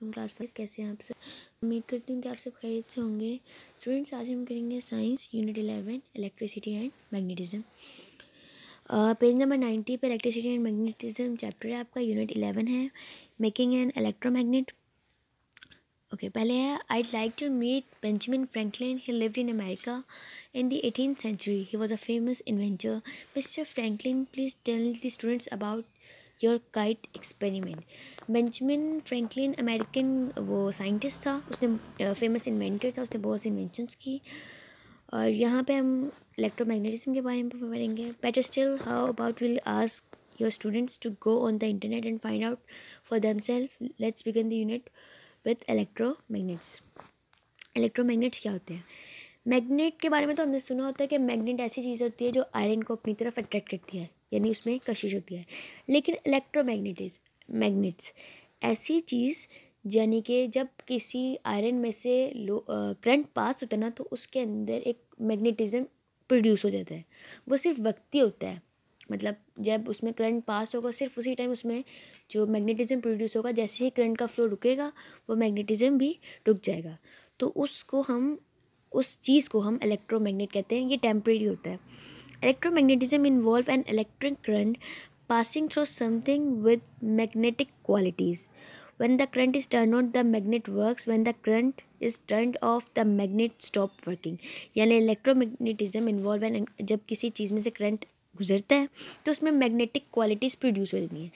तुम class five कैसे हैं आप सब उम्मीद करती हूँ कि आप सब खरीद से होंगे स्टूडेंट्स आज हम करेंगे science unit eleven electricity and magnetism page number ninety पर इलेक्ट्रिसिटी एंड मैग्नेटिज्म चैप्टर है आपका यूनिट इलेवन है मेकिंग एन इलेक्ट्रोमैग्नेट ओके पहले है I like to meet Benjamin Franklin he lived in America in the eighteen century he was a famous inventor mister Franklin please tell the students about your kite experiment Benjamin Franklin American वो scientist था उसने famous uh, inventor था उसने बहुत सी inventions की और यहाँ पे हम इलेक्ट्रोमैग्नेटिज्म के बारे में पढ़ेंगे better still how about will ask your students to go on the internet and find out for them self let's begin the unit with electro electromagnets क्या होते हैं मैग्नेट के बारे में तो हमने सुना होता है कि मैग्नेट ऐसी चीज़ होती है जो आयरन को अपनी तरफ अट्रैक्ट करती है यानी उसमें कशिश होती है लेकिन इलेक्ट्रोमैग्नेटिस मैग्नेट्स ऐसी चीज़ यानी कि जब किसी आयरन में से लो करंट पास होता है ना तो उसके अंदर एक मैग्नेटिज्म प्रोड्यूस हो जाता है वो सिर्फ वक्ती होता है मतलब जब उसमें करंट पास होगा सिर्फ उसी टाइम उसमें जो मैग्नेटिज़म प्रोड्यूस होगा जैसे ही करंट का फ्लो रुकेगा वो मैग्नेटिज्म भी रुक जाएगा तो उसको हम उस चीज़ को हम इलेक्ट्रोमैग्नेट कहते हैं ये टेम्प्रेरी होता है electromagnetism involve an electric current passing through something with magnetic qualities when the current is turn on the magnet works when the current is turn off the magnet stop working यानी electromagnetism involve an जब किसी चीज़ में से current गुजरता है तो उसमें magnetic qualities produce हो जाती हैं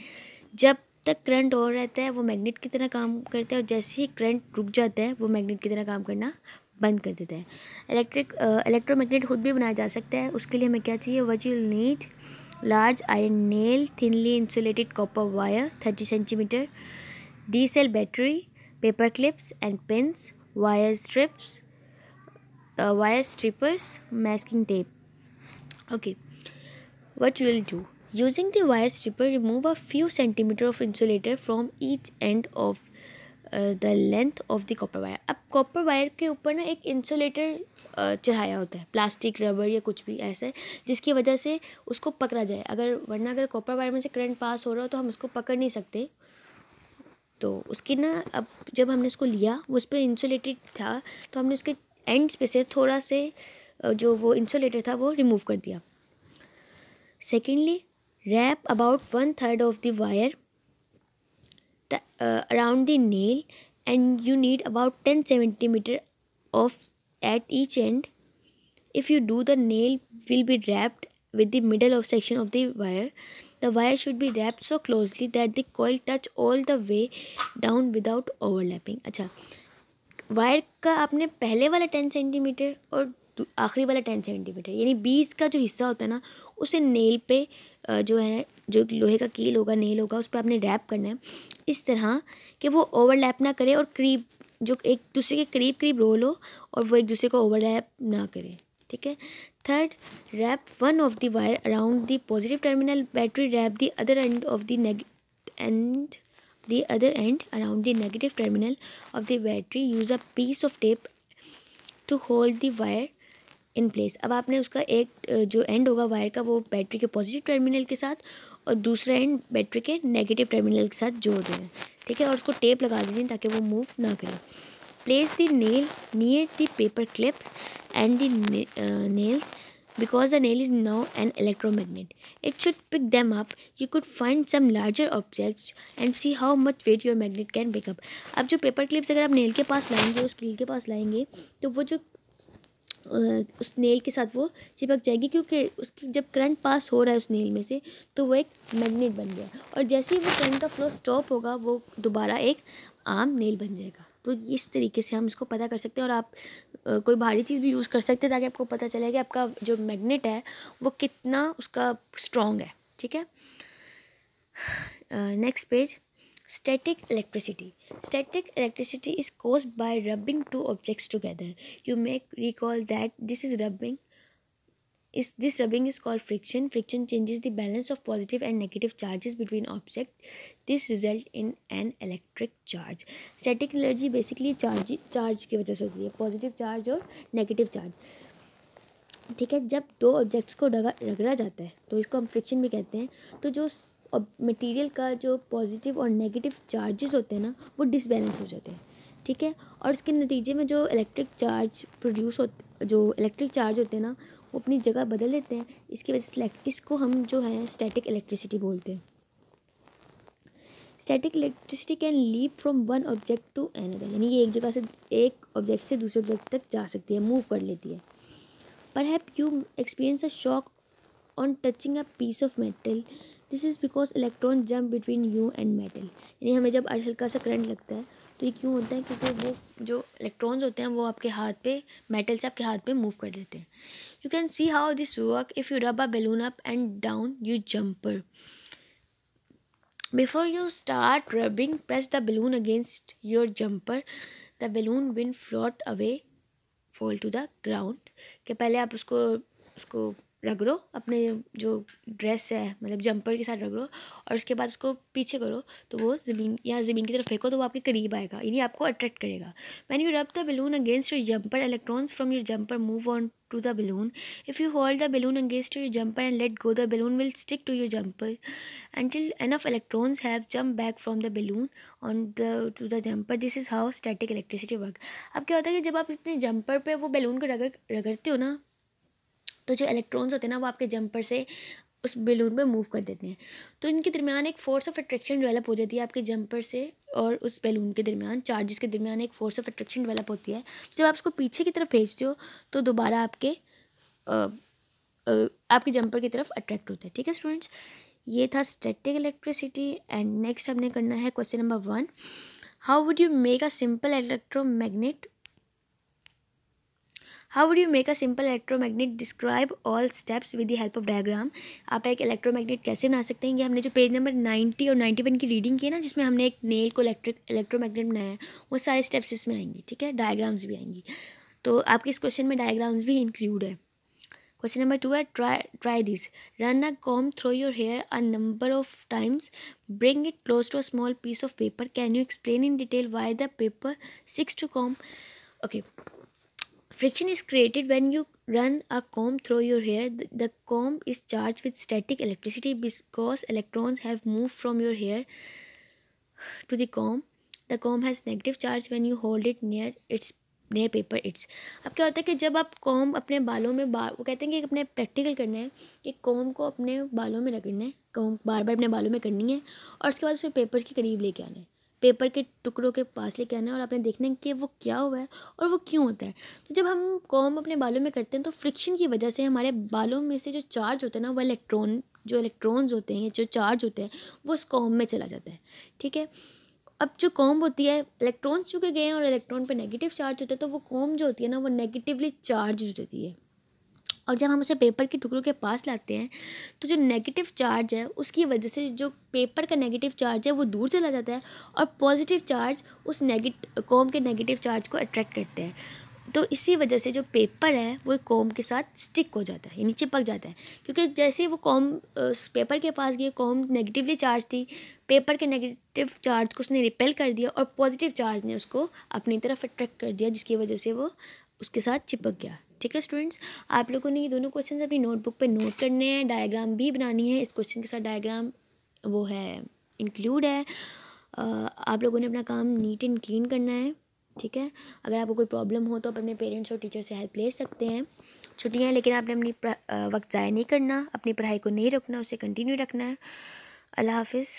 जब तक करंट और रहता है वो मैग्नेट की तरह काम करता है और जैसे ही करंट रुक जाता है वो मैग्नेट की तरह काम करना बंद कर देता है इलेक्ट्रिक इलेक्ट्रोमैग्नेट खुद भी बनाया जा सकता है उसके लिए हमें क्या चाहिए what you need large iron nail thinly insulated copper wire thirty centimetre D cell battery paper clips and pens wire strips wire strippers masking tape okay what you'll do using the wire stripper remove a few centimetre off insulator from each end of the length of the copper wire अब copper wire के ऊपर ना एक insulator चढ़ाया होता है plastic rubber या कुछ भी ऐसे जिसकी वजह से उसको पकड़ा जाए अगर वरना अगर कॉपर वायर में से करंट पास हो रहा हो तो हम उसको पकड़ नहीं सकते तो उसकी ना अब जब हमने उसको लिया उस पर इंसुलेटेड था तो हमने उसके एंड्स पे से थोड़ा से जो वो इंसुलेटर था वो रिमूव कर दिया secondly wrap about one third of the wire uh, around the nail and you need about 10 centimeter of at each end if you do the nail will be wrapped with the middle of section of the wire the wire should be wrapped so closely that the coil touch all the way down without overlapping acha wire ka आपने pehle wala 10 centimetre aur तो आखिरी वाला ten centimetre यानी बीस का जो हिस्सा होता है ना उसे नेल पे जो है जो लोहे का कील होगा नेल होगा उस पर आपने रैप करना है इस तरह कि वो ओवरलैप ना करे और करीब जो एक दूसरे के करीब करीब रोल हो और वो एक दूसरे को ओवरलैप ना करे ठीक है third wrap one of the wire around the positive terminal battery wrap the other end of the end the other end around the negative terminal of the battery use a piece of tape to hold the wire in place अब आपने उसका एक जो and होगा wire का वो battery के positive terminal के साथ और दूसरा एंड बैटरी के नेगेटिव टर्मिनल के साथ जोड़ देना ठीक है और उसको टेप लगा दीजिए ताकि वो मूव ना करे place the nail near the paper clips and the nails because the nail is now an electromagnet. It should pick them up you could find some larger objects and see how much weight your magnet can pick अब जो paper clips अगर आप nail के पास लाएंगे उस कील के पास लाएंगे तो वो जो उस नेल के साथ वो चिपक जाएगी क्योंकि उसकी जब करंट पास हो रहा है उस नेल में से तो वो एक मैग्नेट बन गया और जैसे ही वो करंट का फ्लो स्टॉप होगा वो दोबारा एक आम नेल बन जाएगा तो इस तरीके से हम इसको पता कर सकते हैं और आप कोई भारी चीज़ भी यूज़ कर सकते हैं ताकि आपको पता चले कि आपका जो मैग्नेट है वो कितना उसका स्ट्रॉन्ग है ठीक है next page Static electricity. Static electricity is caused by rubbing two objects together. You may recall that this is rubbing is this rubbing is called friction friction changes the balance of positive and negative charges between objects this result in an electric charge static energy basically charge charge की वजह से होती है positive charge और negative charge ठीक है जब दो ऑब्जेक्ट्स को रगड़ा जाता है तो इसको हम फ्रिक्शन भी कहते हैं तो जो और मटेरियल का जो पॉजिटिव और नेगेटिव चार्जेस होते हैं ना वो डिसबैलेंस हो जाते हैं ठीक है और इसके नतीजे में जो इलेक्ट्रिक चार्ज प्रोड्यूस हो जो इलेक्ट्रिक चार्ज होते हैं ना वो अपनी जगह बदल लेते हैं इसकी वजह से इसको हम जो है स्टैटिक इलेक्ट्रिसिटी बोलते हैं static electricity can leave from one object to another यानी ये एक जगह से एक ऑब्जेक्ट से दूसरे ऑब्जेक्ट तक जा सकती है मूव कर लेती है पर have you experience a shock on touching a piece of metal this is because electron jump between you and metal यानी हमें जब हल्का सा करंट लगता है तो ये क्यों होता है क्योंकि वो जो इलेक्ट्रॉन्स होते हैं वो आपके हाथ पे मेटल से आपके हाथ पे मूव कर देते हैं you can see how this work if you rub a balloon up and down you jumper before you start rubbing press the balloon against your jumper the balloon will float away fall to the ground के पहले आप उसको उसको रगड़ो अपने जो dress है मतलब jumper के साथ रगड़ो और उसके बाद उसको पीछे करो तो वो ज़मीन या ज़मीन की तरफ फेंको तो वो आपके करीब आएगा यानी आपको अट्रैक्ट करेगा when you rub the balloon against your jumper electrons from your jumper move on to the balloon if you hold the balloon against your jumper and let go the balloon will stick to your jumper until enough electrons have jump back from the balloon on the to the jumper this is how static electricity work अब क्या होता है कि जब आप अपने jumper पर वो बैलून को रगड़ रगड़ते हो ना तो जो इलेक्ट्रॉन्स होते हैं ना वो आपके जंपर से उस बेलून में मूव कर देते हैं तो इनके दरमियान एक फोर्स ऑफ अट्रैक्शन डेवलप हो जाती है आपके जंपर से और उस बैलून के दरमियान चार्जेस के दरमियान एक फोर्स ऑफ अट्रैक्शन डेवलप होती है जब आप उसको पीछे की तरफ भेजते हो तो दोबारा आपके आपके जंपर की तरफ अट्रैक्ट होता है ठीक है स्टूडेंट्स ये था स्टैटिक इलेक्ट्रिसिटी एंड नेक्स्ट हमने करना है question number one how would you make a simple electromagnet how would you make a simple electromagnet describe all steps with the help of diagram आप एक इलेक्ट्रोमैग्नेट कैसे बना सकते हैं ये हमने जो पेज नंबर नाइन्टी और नाइन्टी वन की रीडिंग की है ना जिसमें हमने एक नेल को इलेक्ट्रिक इलेक्ट्रोमैग्नेट बनाया है वो सारे स्टेप्स इसमें आएंगे ठीक है डायग्राम्स भी आएंगी तो आपके इस क्वेश्चन में डायग्राम्स भी इंक्लूड है क्वेश्चन नंबर टू है try try this run a comb through your hair a number of times bring it close to a small piece of paper can you explain in detail why the paper sticks to comb okay Friction is created when you run a comb through your hair. The comb is charged with static electricity because electrons have moved from your hair to the comb. The comb has negative charge when you hold it near its near paper its अब क्या होता है कि जब आप com अपने बालों में बार वो कहते हैं कि अपने प्रैक्टिकल करना है कि कॉम को अपने बालों में रगड़ना है कॉम बार बार अपने बालों में करनी है और उसके बाद उसे पेपर के करीब लेके आना है पेपर के टुकड़ों के पास लेके आना है और आपने देखना है कि वो क्या हुआ है और वो क्यों होता है तो जब हम कॉम अपने बालों में करते हैं तो फ्रिक्शन की वजह से हमारे बालों में से जो चार्ज होता है ना वो इलेक्ट्रॉन जो इलेक्ट्रॉन्स होते हैं जो चार्ज होते हैं वो उस कॉम में चला जाता है ठीक है अब जो कॉम होती है इलेक्ट्रॉन्स चुके गए हैं और इलेक्ट्रॉन पर नेगेटिव चार्ज होता है तो वो कॉम जो होती है ना वो नेगेटिवली चार्ज हो जाती है और जब हम उसे पेपर के टुकड़ों के पास लाते हैं तो जो नेगेटिव चार्ज है उसकी वजह से जो पेपर का नेगेटिव चार्ज है वो दूर चला जाता है और पॉजिटिव चार्ज उस नेगेट कॉम के नेगेटिव चार्ज को अट्रैक्ट करते हैं तो इसी वजह से जो पेपर है वो कॉम के साथ स्टिक हो जाता है यानी चिपक जाता है क्योंकि जैसे वो कॉम उस पेपर के पास गई कॉम नेगेटिवली चार्ज थी पेपर के नेगेटिव चार्ज को उसने रिपेल कर दिया और पॉजिटिव चार्ज ने उसको अपनी तरफ अट्रैक्ट कर दिया जिसकी वजह से वो उसके साथ चिपक गया ठीक है स्टूडेंट्स आप लोगों ने ये दोनों क्वेश्चन अपनी नोटबुक पर नोट करने हैं डायग्राम भी बनानी है इस क्वेश्चन के साथ डायग्राम वो है इंक्लूड है आप लोगों ने अपना काम नीट एंड क्लीन करना है ठीक है अगर आपको कोई प्रॉब्लम हो तो आप अपने पेरेंट्स और टीचर से हेल्प ले सकते हैं छुट्टियाँ हैं लेकिन आपने अपनी वक्त ज़ाया नहीं करना अपनी पढ़ाई को नहीं रखना उसे कंटिन्यू रखना है अल्लाह हाफिज़